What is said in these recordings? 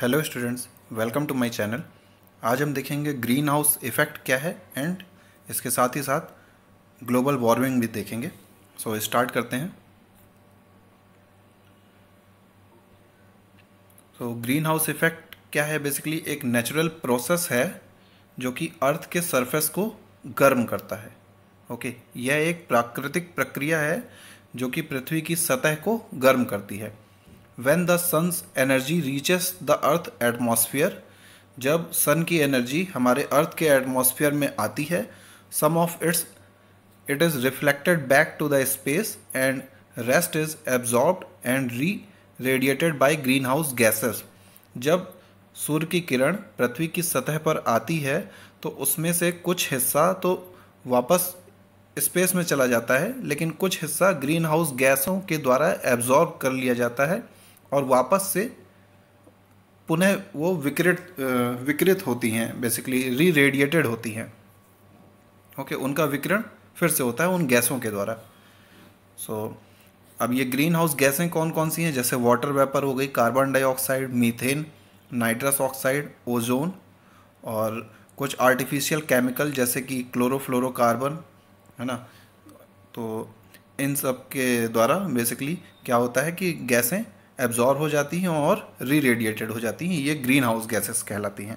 Hello students welcome to my channel आज हम देखेंगे ग्रीन हाउस इफ़ेक्ट क्या है एंड इसके साथ ही साथ ग्लोबल वार्मिंग भी देखेंगे सो so, स्टार्ट करते हैं सो ग्रीन हाउस इफ़ेक्ट क्या है बेसिकली एक नेचुरल प्रोसेस है जो कि अर्थ के सरफेस को गर्म करता है ओके okay, यह एक प्राकृतिक प्रक्रिया है जो कि पृथ्वी की सतह को गर्म करती है when the sun energy reaches the earth atmosphere जब सन की एनर्जी हमारे अर्थ के एटमॉस्फेयर में आती है some of its it is reflected back to the space and rest is absorb and re radiated by green house gases जब सूर्य की किरण पृथ्वी की सतह पर आती है तो उसमें से कुछ हिस्सा तो वापस स्पेस में चला जाता है लेकिन कुछ हिस्सा ग्रीन हाउस गैसों के द्वारा एब्जॉर्ब कर लिया जाता है और वापस से पुनः वो विकृत विकृत होती हैं बेसिकली री रेडिएटेड होती हैं ओके okay, उनका विकिरण फिर से होता है उन गैसों के द्वारा सो so, अब ये ग्रीन हाउस गैसें कौन कौन सी हैं जैसे वाटर वेपर हो गई carbon dioxide methane nitrous oxide ozone और कुछ आर्टिफिशियल केमिकल जैसे कि क्लोरोफ्लोरोकार्बन है ना तो इन सब के द्वारा बेसिकली क्या होता है कि गैसें एब्जॉर्ब हो जाती हैं और री रेडिएटेड हो जाती हैं ये ग्रीन हाउस गैसेस कहलाती हैं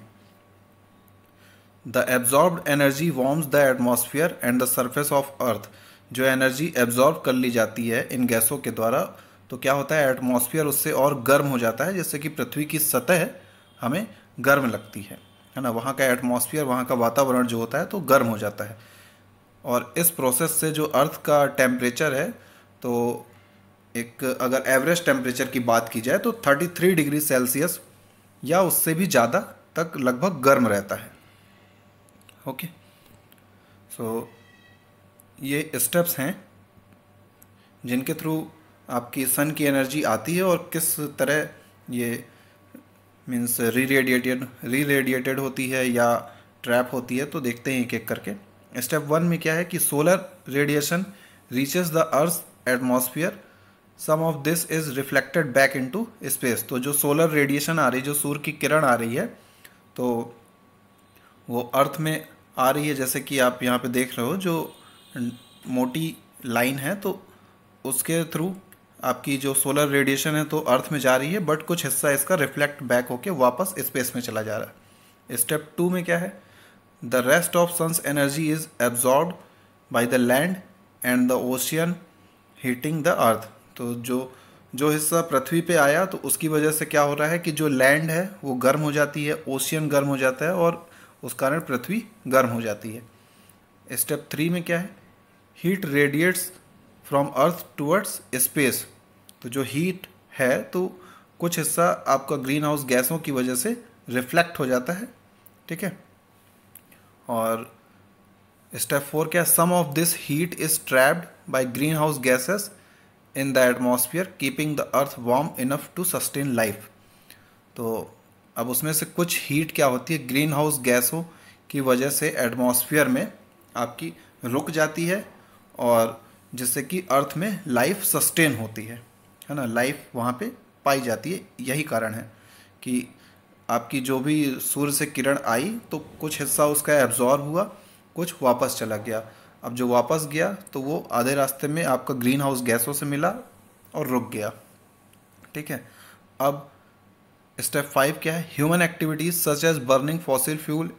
the absorb energy warms the atmosphere and the surface of earth जो एनर्जी एब्जॉर्ब कर ली जाती है इन गैसों के द्वारा तो क्या होता है एटमॉस्फेयर उससे और गर्म हो जाता है जिससे कि पृथ्वी की सतह हमें गर्म लगती है है ना वहाँ का एटमॉस्फेयर वहाँ का वातावरण जो होता है तो गर्म हो जाता है और इस प्रोसेस से जो अर्थ का टेम्परेचर है तो एक अगर एवरेज टेम्परेचर की बात की जाए तो 33 डिग्री सेल्सियस या उससे भी ज़्यादा तक लगभग गर्म रहता है ओके सो so, ये स्टेप्स हैं जिनके थ्रू आपकी सन की एनर्जी आती है और किस तरह ये मीन्स री रेडिएटेड री रेडिएटेड होती है या ट्रैप होती है तो देखते हैं एक एक करके स्टेप वन में क्या है कि solar radiation reaches the earth atmosphere some of this is reflected back into space तो जो सोलर रेडिएशन आ रही है जो सूर्य की किरण आ रही है तो वो अर्थ में आ रही है जैसे कि आप यहाँ पे देख रहे हो जो मोटी लाइन है तो उसके थ्रू आपकी जो सोलर रेडिएशन है तो अर्थ में जा रही है बट कुछ हिस्सा इसका रिफ्लेक्ट बैक होके वापस स्पेस में चला जा रहा है स्टेप टू में क्या है the rest of sun's energy is absorb by the land and the ocean heating the earth तो जो जो हिस्सा पृथ्वी पे आया तो उसकी वजह से क्या हो रहा है कि जो लैंड है वो गर्म हो जाती है ओशियन गर्म हो जाता है और उस कारण पृथ्वी गर्म हो जाती है स्टेप थ्री में क्या है heat radiates from earth towards space तो जो हीट है तो कुछ हिस्सा आपका ग्रीन हाउस गैसों की वजह से रिफ्लेक्ट हो जाता है ठीक है और स्टेप फोर क्या some of this heat is trapped by green house gases in the atmosphere keeping the earth warm enough to sustain life तो अब उसमें से कुछ हीट क्या होती है ग्रीन हाउस गैसों की वजह से एटमोसफियर में आपकी रुक जाती है और जिससे कि अर्थ में लाइफ सस्टेन होती है है ना लाइफ वहाँ पे पाई जाती है यही कारण है कि आपकी जो भी सूर्य से किरण आई तो कुछ हिस्सा उसका एब्जॉर्ब हुआ कुछ वापस चला गया अब जो वापस गया तो वो आधे रास्ते में आपका ग्रीन हाउस गैसों से मिला और रुक गया ठीक है अब स्टेप फाइव क्या है human activities such as burning fossil fuel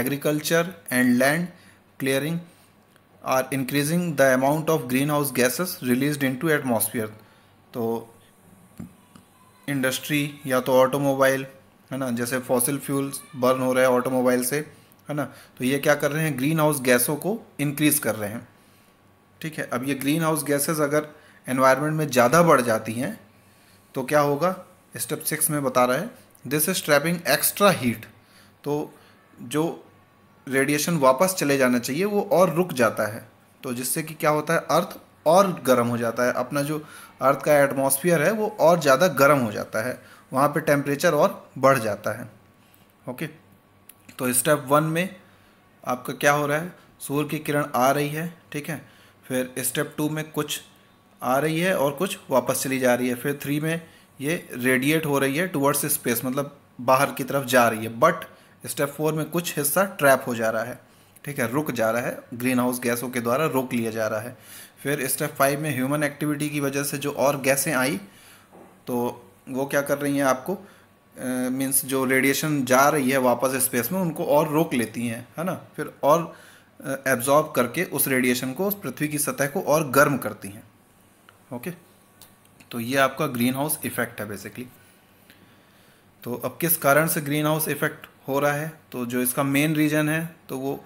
agriculture and land clearing are increasing the amount of green house gases release into atmosphere तो इंडस्ट्री या तो ऑटोमोबाइल है ना जैसे फॉसिल फ्यूल्स बर्न हो रहे हैं ऑटोमोबाइल से है ना तो ये क्या कर रहे हैं ग्रीन हाउस गैसों को इंक्रीज़ कर रहे हैं ठीक है अब ये ग्रीन हाउस गैसेज अगर एनवायरनमेंट में ज़्यादा बढ़ जाती हैं तो क्या होगा स्टेप सिक्स में बता रहा है this is trapping extra heat तो जो रेडिएशन वापस चले जाना चाहिए वो और रुक जाता है तो जिससे कि क्या होता है अर्थ और गर्म हो जाता है अपना जो अर्थ का एटमॉस्फेयर है वो और ज़्यादा गर्म हो जाता है वहाँ पे टेम्परेचर और बढ़ जाता है ओके okay? तो स्टेप वन में आपका क्या हो रहा है सूर्य की किरण आ रही है ठीक है फिर स्टेप टू में कुछ आ रही है और कुछ वापस चली जा रही है फिर थ्री में ये रेडिएट हो रही है टुवर्ड्स स्पेस मतलब बाहर की तरफ जा रही है बट स्टेप फोर में कुछ हिस्सा ट्रैप हो जा रहा है ठीक है रुक जा रहा है ग्रीन हाउस गैसों के द्वारा रोक लिया जा रहा है फिर स्टेप फाइव में ह्यूमन एक्टिविटी की वजह से जो और गैसें आई तो वो क्या कर रही हैं आपको मीन्स जो रेडिएशन जा रही है वापस स्पेस में उनको और रोक लेती हैं है ना फिर और एब्जॉर्ब करके उस रेडिएशन को उस पृथ्वी की सतह को और गर्म करती हैं ओके तो ये आपका ग्रीन हाउस इफेक्ट है बेसिकली तो अब किस कारण से ग्रीन हाउस इफेक्ट हो रहा है तो जो इसका मेन रीजन है तो वो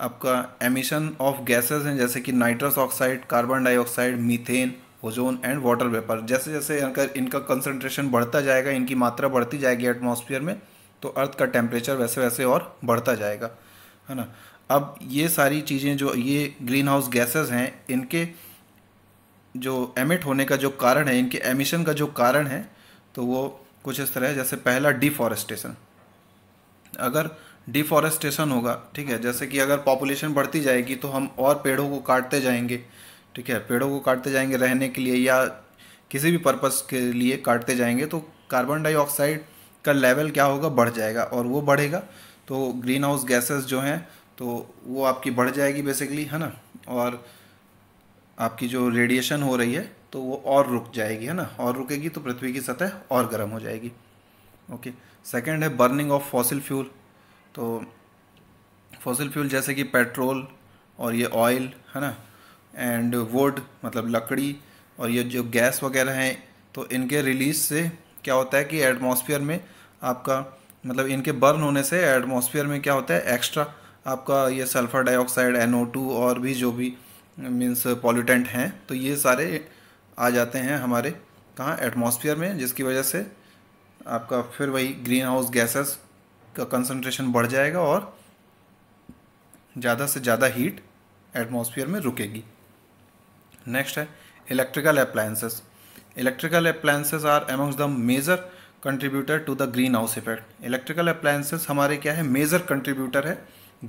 आपका एमिशन ऑफ गैसेस हैं जैसे कि nitrous oxide carbon dioxide methane ozone and water vapour जैसे जैसे अगर इनका कंसनट्रेशन बढ़ता जाएगा इनकी मात्रा बढ़ती जाएगी एटमोसफियर में तो अर्थ का टेम्परेचर वैसे वैसे और बढ़ता जाएगा है ना अब ये सारी चीज़ें जो ये ग्रीन हाउस गैसेज हैं इनके जो एमिट होने का जो कारण है इनके एमिशन का जो कारण है तो वो कुछ इस तरह है जैसे पहला डिफॉरेस्टेशन अगर डिफॉरेस्टेशन होगा ठीक है जैसे कि अगर पॉपुलेशन बढ़ती जाएगी तो हम और पेड़ों को काटते जाएंगे ठीक है पेड़ों को काटते जाएंगे रहने के लिए या किसी भी पर्पस के लिए काटते जाएंगे तो कार्बन डाइऑक्साइड का लेवल क्या होगा बढ़ जाएगा और वो बढ़ेगा तो ग्रीन हाउस गैसेस जो हैं तो वो आपकी बढ़ जाएगी बेसिकली है ना और आपकी जो रेडिएशन हो रही है तो वो और रुक जाएगी है ना और रुकेगी तो पृथ्वी की सतह और गर्म हो जाएगी ओके सेकंड है बर्निंग ऑफ फॉसिल फ्यूल तो फॉसिल फ्यूल जैसे कि पेट्रोल और ये ऑयल है ना एंड वुड मतलब लकड़ी और ये जो गैस वगैरह हैं तो इनके रिलीज से क्या होता है कि एटमॉस्फेयर में आपका मतलब इनके बर्न होने से एटमॉस्फेयर में क्या होता है एक्स्ट्रा आपका ये सल्फ़र डाइऑक्साइड एन और भी जो भी मीन्स पॉल्यूटेंट हैं तो ये सारे आ जाते हैं हमारे कहाँ एटमॉस्फेयर में जिसकी वजह से आपका फिर वही ग्रीन हाउस गैसेस का कंसनट्रेशन बढ़ जाएगा और ज़्यादा से ज़्यादा हीट एटमॉस्फेयर में रुकेगी नेक्स्ट है electrical appliances electrical appliances are amongst the major contributor to the green house effect electrical appliances हमारे क्या है मेजर कंट्रीब्यूटर है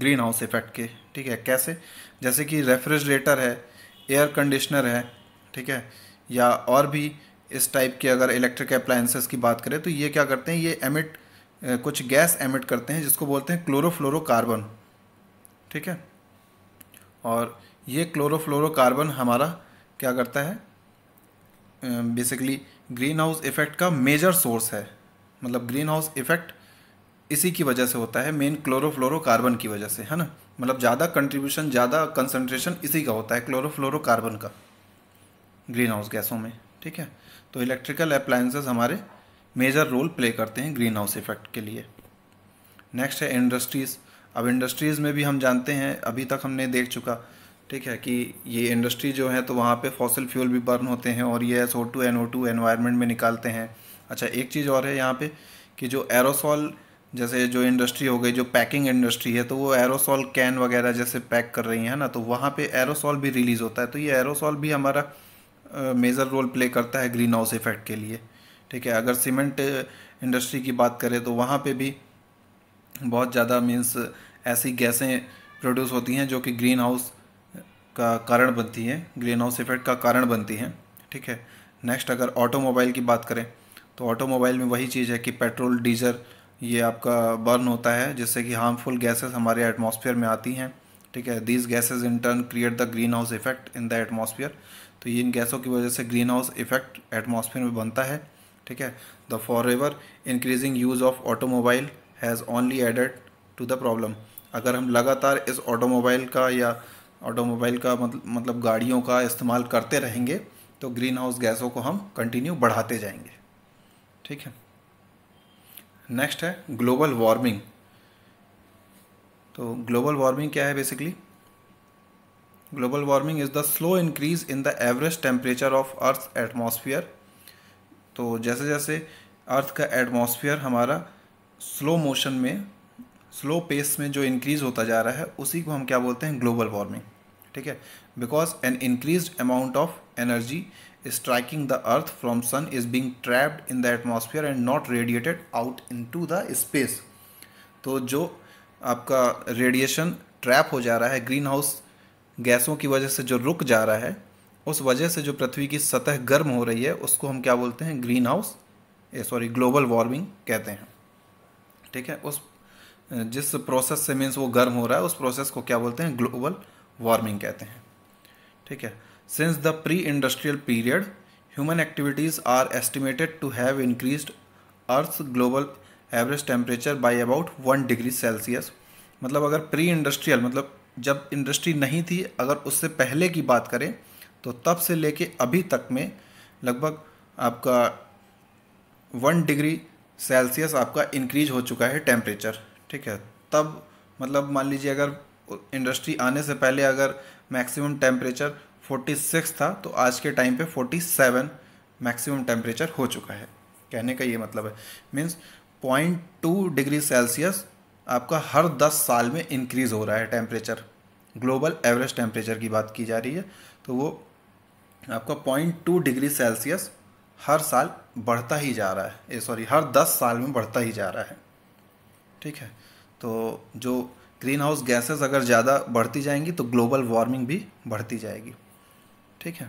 ग्रीन हाउस इफेक्ट के ठीक है कैसे जैसे कि रेफ्रिजरेटर है एयर कंडीशनर है ठीक है या और भी इस टाइप के अगर इलेक्ट्रिक अप्लायंसेस की बात करें तो ये क्या करते हैं ये एमिट कुछ गैस एमिट करते हैं जिसको बोलते हैं क्लोरोफ्लोरोकार्बन ठीक है और ये क्लोरोफ्लोरोकार्बन हमारा क्या करता है बेसिकली ग्रीन हाउस इफेक्ट का मेजर सोर्स है मतलब ग्रीन हाउस इफेक्ट इसी की वजह से होता है मेन क्लोरोफ्लोरोकार्बन की वजह से है ना मतलब ज़्यादा कंट्रीब्यूशन ज़्यादा कंसनट्रेशन इसी का होता है क्लोरोफ्लोरोकार्बन का ग्रीन हाउस गैसों में ठीक है तो इलेक्ट्रिकल अप्लाइंसेज हमारे मेजर रोल प्ले करते हैं ग्रीन हाउस इफेक्ट के लिए नेक्स्ट है इंडस्ट्रीज़ अब इंडस्ट्रीज़ में भी हम जानते हैं अभी तक हमने देख चुका ठीक है कि ये इंडस्ट्री जो है तो वहाँ पे फॉसिल फ्यूल भी बर्न होते हैं और ये S O two N O two environment में निकालते हैं अच्छा एक चीज़ और है यहाँ पे कि जो एरोसॉल जैसे जो इंडस्ट्री हो गई जो पैकिंग इंडस्ट्री है तो वो एरोसॉल कैन वगैरह जैसे पैक कर रही हैं ना तो वहाँ पे एरोसॉल भी रिलीज़ होता है तो ये एरोसॉल भी हमारा मेजर रोल प्ले करता है ग्रीन हाउस इफेक्ट के लिए ठीक है अगर सीमेंट इंडस्ट्री की बात करें तो वहाँ पर भी बहुत ज़्यादा मीन्स ऐसी गैसें प्रोड्यूस होती हैं जो कि ग्रीन हाउस का कारण बनती हैं ग्रीन हाउस इफेक्ट का कारण बनती हैं ठीक है नेक्स्ट अगर ऑटोमोबाइल की बात करें तो ऑटोमोबाइल में वही चीज़ है कि पेट्रोल डीजल ये आपका बर्न होता है जिससे कि हार्मफुल गैसेस हमारे एटमॉस्फेयर में आती हैं ठीक है these gases in turn create the green house effect in the atmosphere तो ये इन गैसों की वजह से ग्रीन हाउस इफेक्ट एटमॉस्फेयर में बनता है ठीक है the for ever increasing use of automobile has only added to the problem अगर हम लगातार इस ऑटोमोबाइल का या ऑटोमोबाइल का मतलब मतलब गाड़ियों का इस्तेमाल करते रहेंगे तो ग्रीन हाउस गैसों को हम कंटिन्यू बढ़ाते जाएंगे ठीक है नेक्स्ट है ग्लोबल वार्मिंग तो ग्लोबल वार्मिंग क्या है basically global warming is the slow increase in the average temperature of earth atmosphere तो जैसे जैसे अर्थ का एटमोसफियर हमारा स्लो मोशन में स्लो पेस में जो इंक्रीज़ होता जा रहा है उसी को हम क्या बोलते हैं ग्लोबल वार्मिंग ठीक है because an increase amount of energy striking the earth from sun is being trapped in the atmosphere and not radiated out into the space तो जो आपका रेडिएशन ट्रैप हो जा रहा है ग्रीन हाउस गैसों की वजह से जो रुक जा रहा है उस वजह से जो पृथ्वी की सतह गर्म हो रही है उसको हम क्या बोलते हैं green house sorry global warming कहते हैं ठीक है उस जिस प्रोसेस से मीन्स वो गर्म हो रहा है उस प्रोसेस को क्या बोलते हैं ग्लोबल वार्मिंग कहते हैं ठीक है since the pre industrial period human activities are estimated to have increase earth global average temperature by about one degree Celsius मतलब अगर प्री इंडस्ट्रियल मतलब जब इंडस्ट्री नहीं थी अगर उससे पहले की बात करें तो तब से लेके अभी तक में लगभग आपका वन डिग्री सेल्सियस आपका इंक्रीज हो चुका है टेम्परेचर ठीक है तब मतलब मान लीजिए अगर इंडस्ट्री आने से पहले अगर मैक्सिमम टेम्परेचर 46 था तो आज के टाइम पे 47 मैक्सिमम टेम्परेचर हो चुका है कहने का ये मतलब है means point two degree Celsius आपका हर 10 साल में इंक्रीज़ हो रहा है टेम्परेचर ग्लोबल एवरेज टेम्परेचर की बात की जा रही है तो वो आपका पॉइंट टू डिग्री सेल्सियस हर साल बढ़ता ही जा रहा है सॉरी हर दस साल में बढ़ता ही जा रहा है ठीक है तो जो ग्रीन हाउस गैसेस अगर ज़्यादा बढ़ती जाएंगी तो ग्लोबल वार्मिंग भी बढ़ती जाएगी ठीक है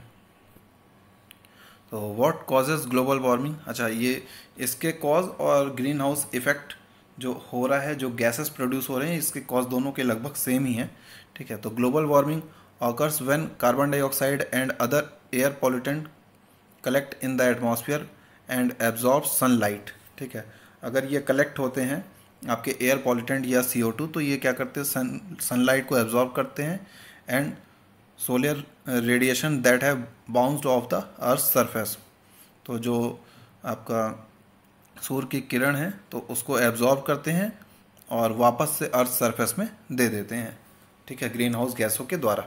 तो व्हाट कॉजेज ग्लोबल वार्मिंग अच्छा ये इसके कॉज और ग्रीन हाउस इफेक्ट जो हो रहा है जो गैसेस प्रोड्यूस हो रहे हैं इसके कॉज दोनों के लगभग सेम ही हैं ठीक है तो global warming occurs when carbon dioxide and other air pollutant collect in the atmosphere and absorb sunlight ठीक है अगर ये कलेक्ट होते हैं आपके एयर पॉलिटेंट या सी तो ये क्या करते हैं सन सनलाइट को एब्जॉर्ब करते हैं एंड सोलर रेडिएशन दैट है bounced off the earth surface तो जो आपका सूर्य की किरण है तो उसको एब्जॉर्ब करते हैं और वापस से अर्थ सरफेस में दे देते हैं ठीक है ग्रीन हाउस गैसों के द्वारा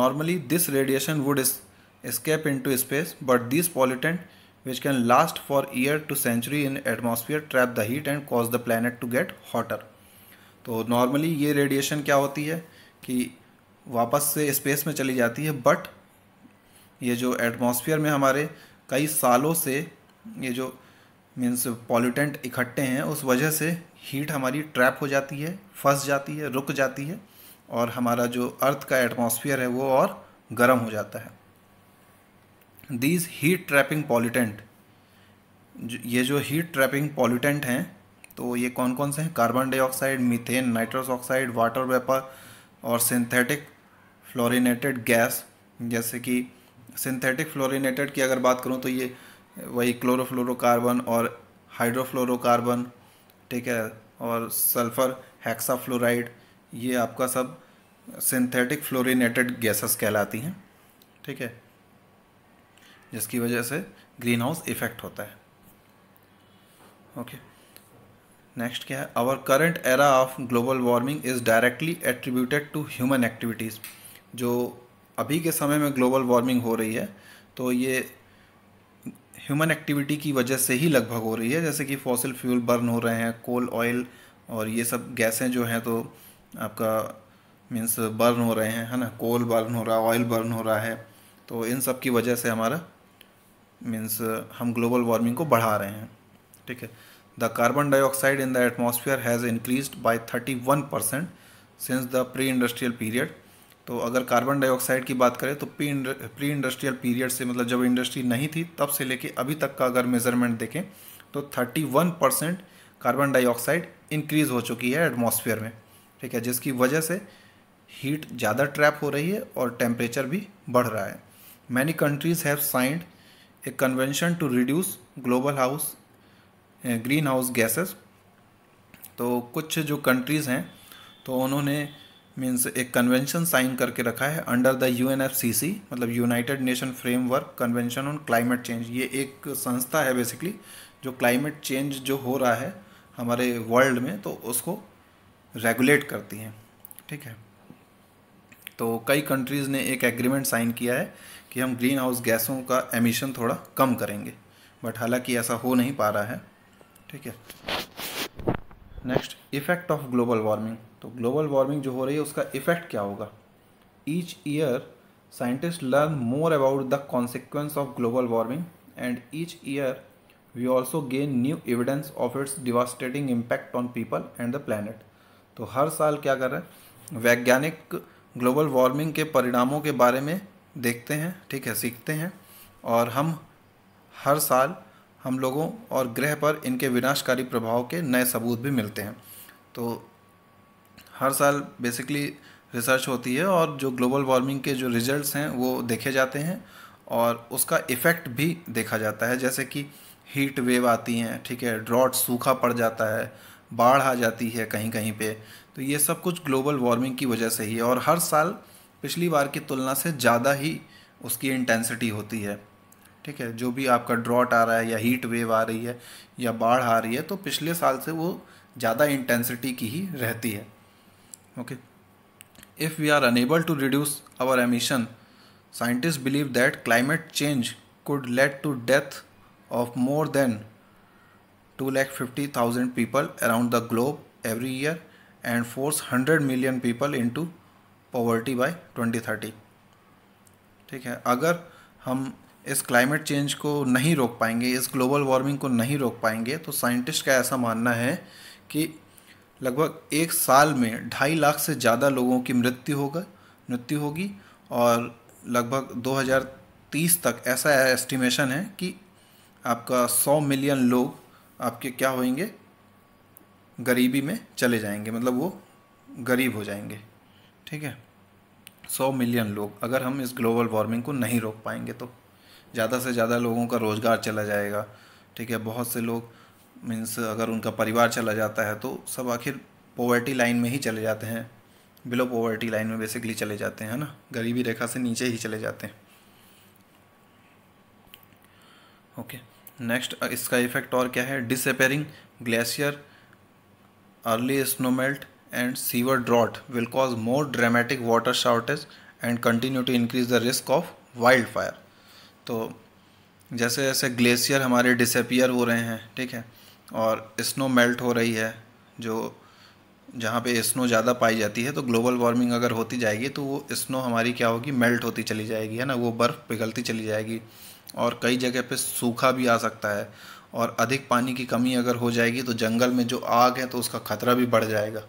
normally this radiation would into space but this pollutant which can last for year to century in atmosphere trap the heat and cause the planet to get hotter तो normally ये radiation क्या होती है कि वापस से space में चली जाती है बट ये जो एटमोसफियर में हमारे कई सालों से ये जो मीन्स पॉल्यूटेंट इकट्ठे हैं उस वजह से हीट हमारी ट्रैप हो जाती है फंस जाती है रुक जाती है और हमारा जो अर्थ का एटमोसफियर है वो और गर्म हो जाता है दीज हीट ट्रैपिंग पॉलिटेंट ये जो हीट ट्रैपिंग पॉलिटेंट हैं तो ये कौन कौन से हैं carbon dioxide methane nitrous oxide water vapour और सिंथेटिक फ्लोरिनेटेड गैस जैसे कि सिंथेटिक फ्लोरिनेटेड की अगर बात करूँ तो ये वही क्लोरोफ्लोरोकार्बन और हाइड्रोफ्लोरोकार्बन ठीक है और सल्फ़र हेक्साफ्लोराइड ये आपका सब सिंथेटिक फ्लोरिनेटेड गैसेस कहलाती हैं ठीक है जिसकी वजह से ग्रीन हाउस इफेक्ट होता है ओके नेक्स्ट क्या है our current era of global warming is directly attributed to human activities जो अभी के समय में ग्लोबल वार्मिंग हो रही है तो ये ह्यूमन एक्टिविटी की वजह से ही लगभग हो रही है जैसे कि फॉसिल फ्यूल बर्न हो रहे हैं कोल ऑयल और ये सब गैसें जो हैं तो आपका मीन्स बर्न हो रहे हैं है ना कोल बर्न हो रहा है ऑयल बर्न हो रहा है तो इन सब की वजह से हमारा मीन्स uh, हम ग्लोबल वार्मिंग को बढ़ा रहे हैं ठीक है the carbon dioxide in the atmosphere has increase by 31 percent since the pre industrial period तो अगर कार्बन डाइऑक्साइड की बात करें तो प्री प्री इंडस्ट्रियल पीरियड से मतलब जब इंडस्ट्री नहीं थी तब से लेके अभी तक का अगर मेजरमेंट देखें तो 31 परसेंट कार्बन डाइऑक्साइड इंक्रीज़ हो चुकी है एटमोसफियर में ठीक है जिसकी वजह से हीट ज़्यादा ट्रैप हो रही है और टेम्परेचर भी बढ़ रहा है many countries have signed a convention to reduce global house green house gases तो कुछ जो कंट्रीज़ हैं तो उन्होंने मीन्स एक कन्वेंशन साइन करके रखा है अंडर द यू मतलब United Nation Framework Convention on Climate Change ये एक संस्था है बेसिकली जो क्लाइमेट चेंज जो हो रहा है हमारे वर्ल्ड में तो उसको रेगुलेट करती हैं ठीक है तो कई कंट्रीज़ ने एक एग्रीमेंट साइन किया है कि हम ग्रीन हाउस गैसों का एमिशन थोड़ा कम करेंगे बट हालांकि ऐसा हो नहीं पा रहा है ठीक है next effect of global warming तो ग्लोबल वार्मिंग जो हो रही है उसका इफ़ेक्ट क्या होगा each year scientist learn more about the consequence of global warming and each year we also gain new evidence of its devastating impact on people and the planet तो हर साल क्या कर रहे हैं वैज्ञानिक ग्लोबल वार्मिंग के परिणामों के बारे में देखते हैं ठीक है सीखते हैं और हम हर साल हम लोगों और ग्रह पर इनके विनाशकारी प्रभाव के नए सबूत भी मिलते हैं तो हर साल बेसिकली रिसर्च होती है और जो ग्लोबल वार्मिंग के जो रिजल्ट्स हैं वो देखे जाते हैं और उसका इफ़ेक्ट भी देखा जाता है जैसे कि हीट वेव आती हैं ठीक है ड्रॉट सूखा पड़ जाता है बाढ़ आ जाती है कहीं कहीं पे तो ये सब कुछ ग्लोबल वार्मिंग की वजह से ही है और हर साल पिछली बार की तुलना से ज़्यादा ही उसकी इंटेंसिटी होती है ठीक है जो भी आपका ड्रॉट आ रहा है या हीट वेव आ रही है या बाढ़ आ रही है तो पिछले साल से वो ज़्यादा इंटेंसिटी की ही रहती है okay if we are unable to reduce our emission scientist believe that climate change could to death of more than two lakh fifty thousand people around the globe every year and force hundred million people into poverty by 2030 ठीक है अगर हम इस climate change को नहीं रोक पाएंगे इस ग्लोबल वार्मिंग को नहीं रोक पाएंगे तो साइंटिस्ट का ऐसा मानना है कि लगभग एक साल में ढाई लाख से ज़्यादा लोगों की मृत्यु होगा मृत्यु होगी और लगभग 2030 तक ऐसा एस्टिमेशन है कि आपका 100 मिलियन लोग आपके क्या होंगे गरीबी में चले जाएंगे मतलब वो गरीब हो जाएंगे ठीक है सौ मिलियन लोग अगर हम इस ग्लोबल वार्मिंग को नहीं रोक पाएंगे तो ज़्यादा से ज़्यादा लोगों का रोज़गार चला जाएगा ठीक है बहुत से लोग मीन्स अगर उनका परिवार चला जाता है तो सब आखिर पॉवर्टी लाइन में ही चले जाते हैं बिलो पॉवर्टी लाइन में बेसिकली चले जाते हैं ना गरीबी रेखा से नीचे ही चले जाते हैं ओके नेक्स्ट इसका इफेक्ट और क्या है disappearing glacier early snowmelt and sewer drought will cause more dramatic water shortage and continue to increase the risk of wild fire तो जैसे जैसे ग्लेशियर हमारे डिसपियर हो रहे हैं ठीक है और स्नो मेल्ट हो रही है जो जहाँ पे स्नो ज़्यादा पाई जाती है तो ग्लोबल वार्मिंग अगर होती जाएगी तो वो स्नो हमारी क्या होगी मेल्ट होती चली जाएगी है ना वो बर्फ़ पिघलती चली जाएगी और कई जगह पे सूखा भी आ सकता है और अधिक पानी की कमी अगर हो जाएगी तो जंगल में जो आग है तो उसका ख़तरा भी बढ़ जाएगा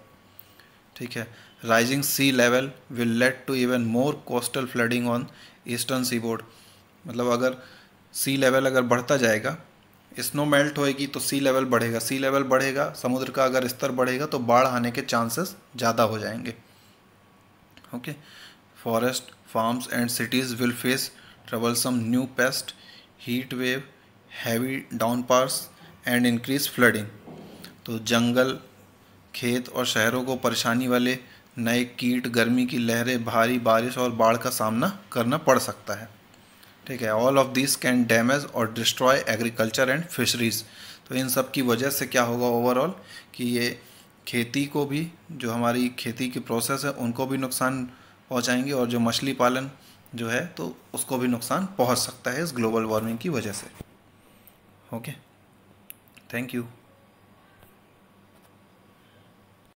ठीक है rising sea level will lead to even more coastal flooding on eastern sea board मतलब अगर सी लेवल अगर बढ़ता जाएगा स्नो मेल्ट होएगी तो सी लेवल बढ़ेगा सी लेवल बढ़ेगा समुद्र का अगर स्तर बढ़ेगा तो बाढ़ आने के चांसेस ज़्यादा हो जाएंगे okay forest farms and cities will face troublesome new pest heat wave heavy downpours and increase flooding तो जंगल खेत और शहरों को परेशानी वाले नए कीट गर्मी की लहरें भारी बारिश और बाढ़ का सामना करना पड़ सकता है ठीक है all of this can damage और डिस्ट्रॉय एग्रीकल्चर एंड फिशरीज़ तो इन सब की वजह से क्या होगा ओवरऑल कि ये खेती को भी जो हमारी खेती की प्रोसेस है उनको भी नुकसान पहुँचाएंगे और जो मछली पालन जो है तो उसको भी नुकसान पहुँच सकता है इस ग्लोबल वार्मिंग की वजह से ओके थैंक यू